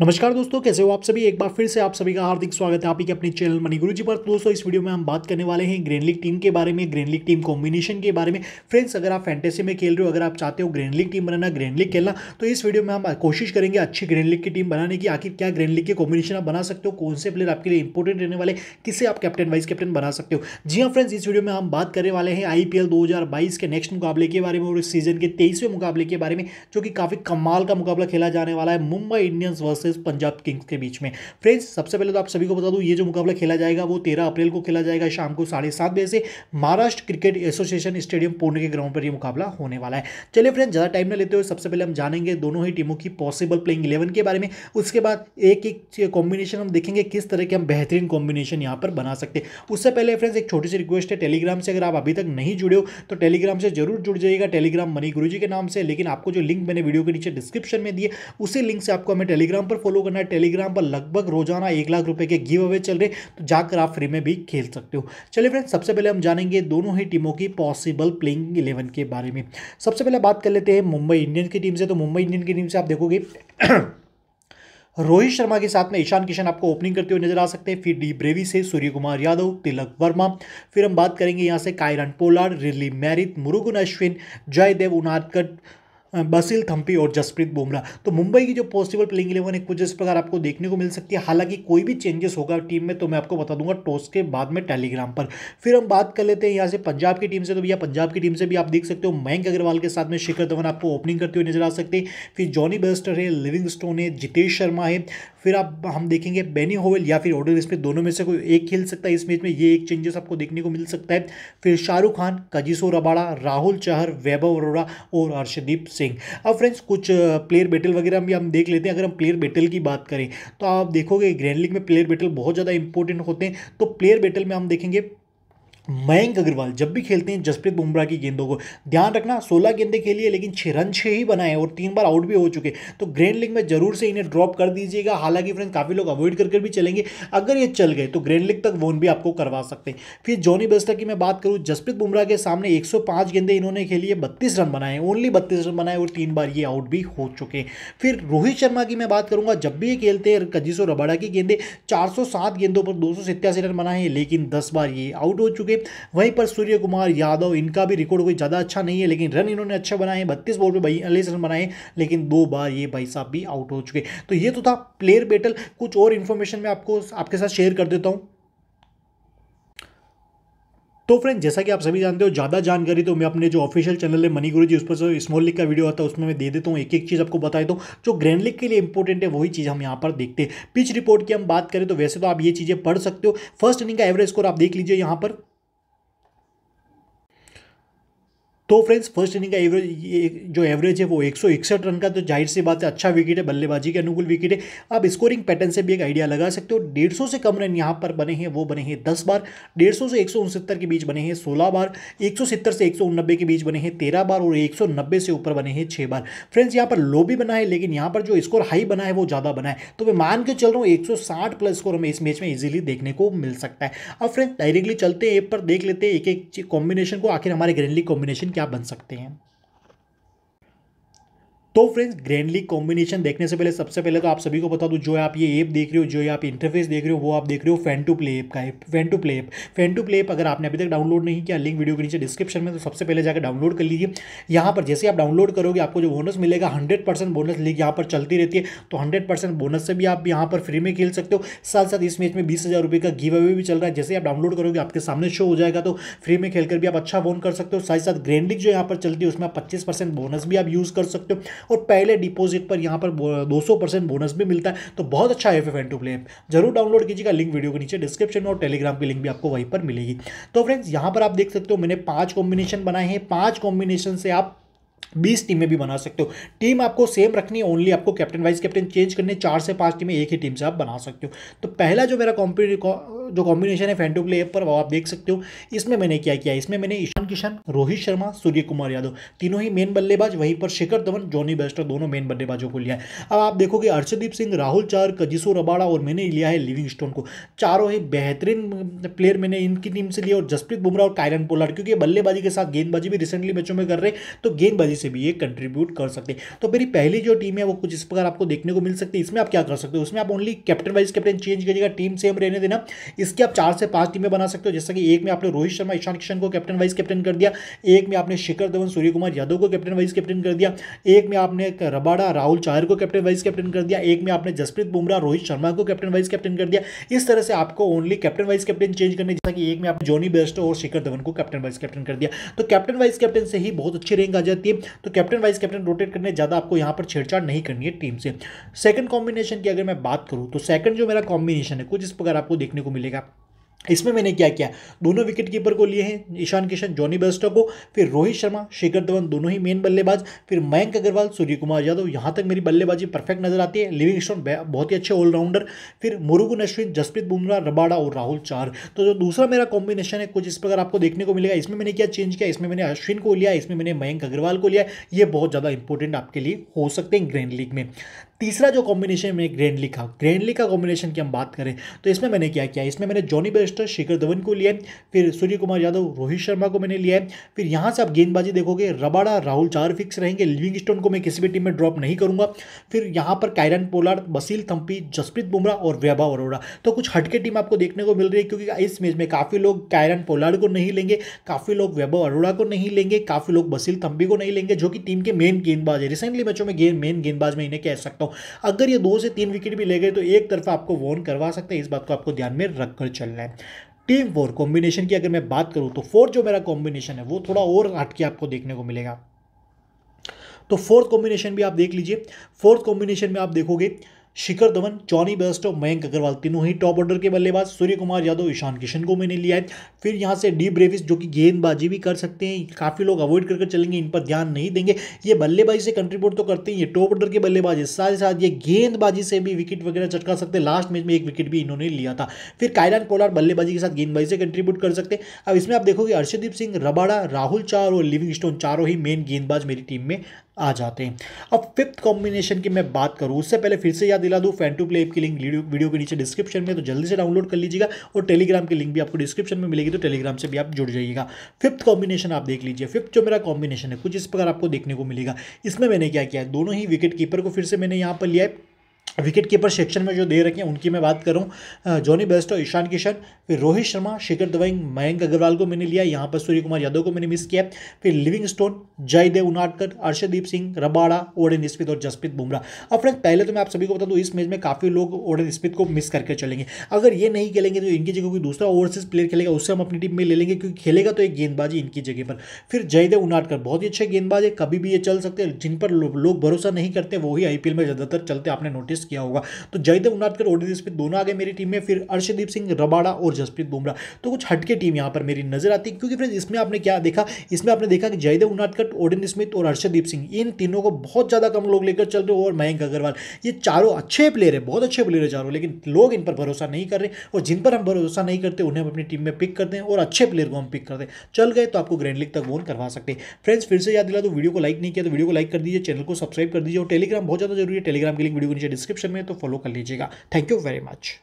नमस्कार दोस्तों कैसे हो आप सभी एक बार फिर से आप सभी का हार्दिक स्वागत है आप ही के अपने चैनल मनी गुरु जी पर तो दोस्तों इस वीडियो में हम बात करने वाले हैं ग्रैंड लीग टीम के बारे में ग्रैंड लीग टीम कॉम्बिनेशन के बारे में फ्रेंड्स अगर आप फैंटेसी में खेल रहे हो अगर आप चाहते हो ग्रैंड लीग टीम बनाना ग्रैंड लीग खेलना तो इस वीडियो में हम कोशिश करेंगे अच्छी ग्रैंड लीग की टीम बनाने की आखिर क्या ग्रैंड लीग के कॉम्बिनेशन आप बना सकते हो कौन से प्लेयर आपके लिए इंपॉर्टेंट रहने वाले किसे आप कैप्टन वाइस कैप्टन बना सकते हो जी हाँ फ्रेंड्स इस वीडियो में हम बात करने वाले हैं आई पी के नेक्स्ट मुकाबले के बारे में और इस सीजन के तेईसवें मुकाबले के बारे में जो कि काफ़ी कमाल का मुकाबला खेला जाने वाला है Mumbai Indians versus versus Punjab Kings के बीच में फ्रेंड्स सबसे पहले तो आप सभी को बता दूँ ये जो मुकाबला खेला जाएगा वो तेरह अप्रैल को खेला जाएगा शाम को साढ़े सात बजे से Maharashtra cricket association stadium Pune के ग्राउंड पर यह मुकाबला होने वाला है चलिए फ्रेंड्स ज़्यादा टाइम ना लेते हुए सबसे पहले हम जानेंगे दोनों ही टीमों की पॉसिबल प्लेइंग इलेवन के बारे में उसके बाद एक एक कॉम्बिनेशन हम देखेंगे किस तरह के हम बेहतरीन कॉम्बिनेशन यहाँ पर बना सकते हैं उससे पहले फ्रेंड्स एक छोटी सी रिक्वेस्ट है टेलीग्राम से अगर आप अभी तक नहीं जुड़े हो तो टेलीग्राम से जरूर जुड़ जाइएगा टेलीग्राम मनी गुरुजी के नाम से लेकिन आपको जो लिंक मैंने वीडियो के नीचे डिस्क्रिप्शन में दिए उसी लिंक से आपको हमें टेलीग्राम पर फॉलो करना है टेलीग्राम पर लगभग रोजाना एक लाख रुपए के गिव अवे चल रहे तो जाकर आप फ्री में भी खेल सकते हो चलिए फ्रेंड्स सबसे पहले हम जानेंगे दोनों ही टीमों की पॉसिबल प्लेइंग इलेवन के बारे में सबसे पहले बात कर लेते हैं मुंबई इंडियंस की टीम से तो मुंबई इंडियन की टीम से आप देखोगे रोहित शर्मा के साथ में ईशान किशन आपको ओपनिंग करते हुए नजर आ सकते हैं फिर डी ब्रेवी से सूर्य कुमार यादव तिलक वर्मा फिर हम बात करेंगे यहाँ से Kieron Pollard Riley Meredith Murugan Ashwin Jaydev Unadkat Basil Thampi और जसप्रीत बुमराह तो मुंबई की जो पॉसिबल प्लेइंग इलेवन है कुछ इस प्रकार आपको देखने को मिल सकती है हालांकि कोई भी चेंजेस होगा टीम में तो मैं आपको बता दूंगा टॉस के बाद में टेलीग्राम पर फिर हम बात कर लेते हैं यहाँ से पंजाब की टीम से तो भैया पंजाब की टीम से भी आप देख सकते हो मयंक अग्रवाल के साथ में शिखर धवन आपको ओपनिंग करते हुए नजर आ सकते हैं फिर जॉनी बेस्टर है लिविंग है जितेश शर्मा है फिर आप हम देखेंगे बेनी होवेल या फिर ओडर इसमें दोनों में से कोई एक खेल सकता है इस मैच में ये एक चेंजेस आपको देखने को मिल सकता है फिर शाहरुख खान कजिसो रबाड़ा राहुल चहर वैभव अरोड़ा और हर्षदीप सिंह अब फ्रेंड्स कुछ प्लेयर बैटल वगैरह भी हम देख लेते हैं अगर हम प्लेयर बैटल की बात करें तो आप देखोगे ग्रैंड लीग में प्लेयर बैटल बहुत ज़्यादा इंपॉर्टेंट होते हैं तो प्लेयर बैटल में हम देखेंगे मयंक अग्रवाल जब भी खेलते हैं जसप्रीत बुमराह की गेंदों को ध्यान रखना सोलह गेंदे खेली है लेकिन छः रन छः ही बनाए और तीन बार आउट भी हो चुके तो ग्रैंड लीग में जरूर से इन्हें ड्रॉप कर दीजिएगा हालांकि फ्रेंड काफ़ी लोग अवॉइड करके भी चलेंगे अगर ये चल गए तो ग्रैंड लीग तक वोन भी आपको करवा सकते हैं फिर जॉनी बेस्टर की मैं बात करूँ जसप्रीत बुमराह के सामने एक गेंदे इन्होंने खेली है बत्तीस रन बनाए ओनली बत्तीस रन बनाए और तीन बार ये आउट भी हो चुके हैं फिर रोहित शर्मा की मैं बात करूँगा जब भी ये खेलते हैं कजिसो रबाड़ा की गेंदे चार गेंदों पर दो रन बनाए हैं लेकिन दस बार ये आउट हो चुके वहीं पर सूर्य कुमार यादव इनका भी रिकॉर्ड कोई ज़्यादा अच्छा नहीं है लेकिन रन इन्होंने अच्छा बनाए बत्तीस बॉल पर बयालीस रन बनाए लेकिन दो बार ये भाई साहब भी आउट हो चुके तो ये तो था प्लेयर बैटल कुछ और इन्फॉर्मेशन मैं आपको आपके साथ शेयर कर देता हूँ तो फ्रेंड जैसा कि आप सभी जानते हो ज़्यादा जानकारी तो मैं अपने जो ऑफिशियल चैनल है मनी गुरु जी उस पर स्मॉल लीग का वीडियो आता है उसमें मैं दे देता हूँ एक एक चीज़ आपको बता देता जो ग्रैंड लीग के लिए इंपॉर्टेंट है वही चीज़ हम यहाँ पर देखते हैं पिच रिपोर्ट की हम बात करें तो वैसे तो आप ये चीज़ें पढ़ सकते हो फर्स्ट इनिंग का एवरेज स्कोर आप देख लीजिए यहाँ पर तो फ्रेंड्स फर्स्ट इनिंग का एवरेज जो एवरेज है वो एक रन का तो जाहिर सी बात है अच्छा विकेट है बल्लेबाजी के अनुकूल विकेट है आप स्कोरिंग पैटर्न से भी एक आइडिया लगा सकते हो डेढ़ से कम रन यहाँ पर बने हैं वो बने हैं दस बार डेढ़ से एक के बीच बने हैं सोलह बार एक से एक के बीच बने हैं तेरह बार और एक से ऊपर बने हैं छः बार फ्रेंड्स यहाँ पर लो भी बना है लेकिन यहाँ पर जो स्कोर हाई बना है वो ज़्यादा बना है तो मैं मान के चल रहा हूँ एक प्लस स्कोर हमें इस मैच में इजीली देखने को मिल सकता है अब फ्रेंड्स डायरेक्टली चलते हैं एप पर देख लेते हैं एक एक कॉम्बिनेशन को आखिर हमारे ग्रेनली कॉम्बिनेशन क्या बन सकते हैं तो फ्रेंड्स ग्रैंडली कॉम्बिनेशन देखने से पहले सबसे पहले तो आप सभी को बता दूं जो आप ये ऐप देख रहे हो जो आप इंटरफेस देख रहे हो वो आप देख रहे हो फैन टू प्ले ऐप का app fan to play app fan to play app अगर आपने अभी तक डाउनलोड नहीं किया लिंक वीडियो के नीचे डिस्क्रिप्शन में तो सबसे पहले जाकर डाउनलोड कर लीजिए यहाँ पर जैसे आप डाउनलोड करोगे आपको जो बोनस मिलेगा हंड्रेड परसेंट बोनस लीग यहाँ पर चलती रहती है तो हंड्रेड परसेंट बोनस से भी आप यहाँ पर फ्री में खेल सकते हो साथ साथ इस मैच में बीस हज़ार रुपये का गिव अवे भी चल रहा है जैसे आप डाउनलोड करोगे आपके सामने शो हो जाएगा तो फ्री में खेलकर भी आप अच्छा बोन कर सकते हो साथ साथ ग्रैंड लीग जो यहाँ पर चलती है उसमें आप पच्चीस बोनस भी आप यूज़ कर सकते हो और पहले डिपॉजिट पर यहाँ पर 200 परसेंट बोनस भी मिलता है तो बहुत अच्छा एफ एफ टू प्ले जरूर डाउनलोड कीजिएगा लिंक वीडियो के नीचे डिस्क्रिप्शन और टेलीग्राम की लिंक भी आपको वहीं पर मिलेगी तो फ्रेंड्स यहाँ पर आप देख सकते हो मैंने पाँच कॉम्बिनेशन बनाए हैं पाँच कॉम्बिनेशन से आप बीस टीमें भी बना सकते हो टीम आपको सेम रखनी है ओनली आपको कैप्टन वाइस कैप्टन चेंज करने चार से पांच टीमें एक ही टीम से आप बना सकते हो तो पहला जो मेरा कॉम्पिट जो कॉम्बिनेशन है फैंटो प्ले ऐप पर वो आप देख सकते हो इसमें मैंने क्या किया इसमें मैंने किशन रोहित शर्मा सूर्य कुमार यादव तीनों ही मेन बल्लेबाज वहीं पर शिखर धवन जॉनी बेस्टर दोनों मेन बल्लेबाजों को लिया है अब आप देखोगे अर्षदीप सिंह राहुल चार कजिसो रबाड़ा और मैंने लिया है लिविंग स्टोन को चारों ही बेहतरीन प्लेयर मैंने इनकी टीम से लिया और जसप्रीत बुमराह और कायरन पोलार्ड क्योंकि बल्लेबाजी के साथ गेंदबाजी भी रिसेंटली मैचों में कर रहे तो गेंदबाजी से भी ये कंट्रीब्यूट कर सकते तो मेरी पहली जो टीम है वो कुछ इस प्रकार आपको देखने को मिल सकती है इसमें आप क्या कर सकते हो उसमें आप only captain vice captain change करिएगा टीम सेम रहने देना इसके आप चार से पांच टीमें बना सकते हो जैसा कि एक में आपने रोहित शर्मा ईशान किशन को कैप्टन वाइस कैप्टन कैप्टन कर दिया एक में आपने शिखर धवन सूर्य कुमार यादव को कैप्टन वाइस कैप्टन कर दिया एक में आपने रबाड़ा राहुल चाहर को कैप्टन वाइस कैप्टन कर दिया एक में आपने जसप्रीत बुमराह रोहित शर्मा को कैप्टन वाइस कैप्टन कर दिया इस तरह से आपको only captain vice captain change करने जैसा कि एक में आपने जोनी बेस्ट और शिखर धवन को कैप्टन वाइस कैप्टन कर दिया तो कैप्टन वाइस कैप्टन से ही बहुत अच्छी रैंक आ जाती है तो कैप्टन वाइस कैप्टन रोटेट करने ज़्यादा आपको यहां पर छेड़छाड़ नहीं करनी है टीम से सेकंड कॉम्बिनेशन की अगर मैं बात करूं तो सेकंड जो मेरा कॉम्बिनेशन है कुछ इस प्रकार आपको देखने को मिलेगा इसमें मैंने क्या किया दोनों विकेट कीपर को लिए हैं ईशान किशन जॉनी बेस्टर को फिर रोहित शर्मा शिखर धवन दोनों ही मेन बल्लेबाज फिर मयंक अग्रवाल सूर्य कुमार यादव यहाँ तक मेरी बल्लेबाजी परफेक्ट नजर आती है लिविंग स्टोन बहुत ही अच्छे ऑलराउंडर फिर मुरुगन अश्विन जसप्रीत बुमराह रबाड़ा और राहुल चार तो जो दूसरा मेरा कॉम्बिनेशन है कुछ इस प्रकार आपको देखने को मिलेगा इसमें मैंने क्या चेंज किया इसमें मैंने अश्विन को लिया इसमें मैंने मयंक अग्रवाल को लिया ये बहुत ज़्यादा इंपॉर्टेंट आपके लिए हो सकते हैं ग्रैंड लीग में तीसरा जो कॉम्बिनेशन मैंने ग्रैंडली का ग्रैंडली का कॉम्बिनेशन की हम बात करें तो इसमें मैंने क्या किया इसमें मैंने जॉनी बेस्टर शिखर धवन को लिया फिर सूर्य कुमार यादव रोहित शर्मा को मैंने लिया है फिर यहाँ से आप गेंदबाजी देखोगे रबाड़ा राहुल चार फिक्स रहेंगे लिविंग स्टोन को मैं किसी भी टीम में ड्रॉप नहीं करूँगा फिर यहाँ पर कायरन पोलार्ड बसील थम्पी जसप्रीत बुमराह और वैभव अरोड़ा तो कुछ हटके टीम आपको देखने को मिल रही है क्योंकि इस मैच में काफ़ी लोग कायरन पोलार्ड को नहीं लेंगे काफ़ी लोग वैभव अरोड़ा को नहीं लेंगे काफ़ी लोग बसील थम्पी को नहीं लेंगे जो कि टीम के मेन गेंदबाज है रिसेंटली मैचों में मेन गेंदबाज में इन्हें कह सकता हूँ हूँ अगर ये दो से तीन विकेट भी ले गए तो एक तरफा आपको वॉर्न करवा सकते हैं इस बात को आपको ध्यान में रखकर चलना है टीम फोर कॉम्बिनेशन की अगर मैं बात करूँ तो फोर जो मेरा कॉम्बिनेशन है वो थोड़ा और हटके आपको देखने को मिलेगा तो फोर्थ कॉम्बिनेशन भी आप देख लीजिए फोर्थ कॉम्बिनेशन में आप देखोगे शिखर धवन जॉनी बेस्ट और मयंक अग्रवाल तीनों ही टॉप ऑर्डर के बल्लेबाज सूर्य कुमार यादव ईशान किशन को मैंने लिया है फिर यहाँ से डी ब्रेविस जो कि गेंदबाजी भी कर सकते हैं काफ़ी लोग अवॉइड करके चलेंगे इन पर ध्यान नहीं देंगे ये बल्लेबाजी से कंट्रीब्यूट तो करते हैं ये टॉप ऑर्डर के बल्लेबाज इस साथ ही साथ ये गेंदबाजी से भी विकेट वगैरह चटका सकते लास्ट मैच में एक विकेट भी इन्होंने लिया था फिर कायरान कोलार बल्लेबाजी के साथ गेंदबाजी से कंट्रीब्यूट कर सकते हैं अब इसमें आप देखोगे अर्षदीप सिंह रबाड़ा राहुल चार और लिविंग स्टोन चारों ही मेन गेंदबाज मेरी टीम में आ जाते हैं अब फिफ्थ कॉम्बिनेशन की मैं बात करूँ उससे पहले फिर से याद दिला दूं फैन टू प्ले की लिंक वीडियो के नीचे डिस्क्रिप्शन में तो जल्दी से डाउनलोड कर लीजिएगा और टेलीग्राम की लिंक भी आपको डिस्क्रिप्शन में मिलेगी तो टेलीग्राम से भी आप जुड़ जाइएगा फिफ्थ कॉम्बिनेशन आप देख लीजिए फिफ्थ जो मेरा कॉम्बिनेशन है कुछ इस प्रकार आपको देखने को मिलेगा इसमें मैंने क्या किया दोनों ही विकेट कीपर को फिर से मैंने यहाँ पर लिया है विकेट कीपर सेक्शन में जो दे रखे हैं उनकी मैं बात करूं जॉनी बेस्ट और ईशान किशन फिर रोहित शर्मा शिखर दवाइंग मयंक अग्रवाल को मैंने लिया यहाँ पर सूर्य कुमार यादव को मैंने मिस किया फिर Livingstone Jaydev Unadkat Arshdeep Singh Rabada Odean Smith और जसप्रीत बुमराह अब फ्रेंड पहले तो मैं आप सभी को बता दूँ इस मैच में काफ़ी लोग ओडन स्पित को मिस करके चलेंगे अगर ये नहीं खेलेंगे तो इनकी जगह कोई दूसरा ओवरसीज प्लेयर खेलेगा उससे हम अपनी टीम में ले लेंगे क्योंकि खेलेगा तो एक गेंदबाजी इनकी जगह पर फिर जयदेव उनाटकर बहुत ही अच्छे गेंदबाज है कभी भी ये चल सकते हैं जिन पर लोग भरोसा नहीं करते वही आई आईपीएल में ज़्यादातर चलते आपने नोटिस किया होगा तो जयदेव उन्नाथकर ओडिस पे दोनों आगे मेरी टीम में फिर अर्षदीप सिंह रबाड़ा और जसप्रीत बुमराह तो कुछ हटके टीम यहाँ पर मेरी नजर आती है क्योंकि फिर इसमें आपने क्या देखा इसमें आपने देखा कि जयदेव उन्नाथकर ओडिन स्मिथ और अर्षदीप सिंह इन तीनों को बहुत ज़्यादा कम लोग लेकर चल रहे और मयंक अग्रवाल ये चारों अच्छे प्लेयर है बहुत अच्छे प्लेयर है चारों लेकिन लोग इन पर भरोसा नहीं कर रहे और जिन पर हम भरोसा नहीं करते उन्हें हम अपनी टीम में पिक करते हैं और अच्छे प्लेयर को हम पिक करते हैं चल गए तो आपको ग्रैंड लीग तक वोन करवा सकते हैं फ्रेंड्स फिर से याद दिला तो वीडियो को लाइक नहीं किया तो वीडियो को लाइक कर दीजिए चैनल को सब्सक्राइब कर दीजिए और टेलीग्राम बहुत ज़्यादा जरूरी है टेलीग्राम के लिए वीडियो के नीचे डिस्क्रिप्शन डिस्क्रिप्शन में तो फॉलो कर लीजिएगा थैंक यू वेरी मच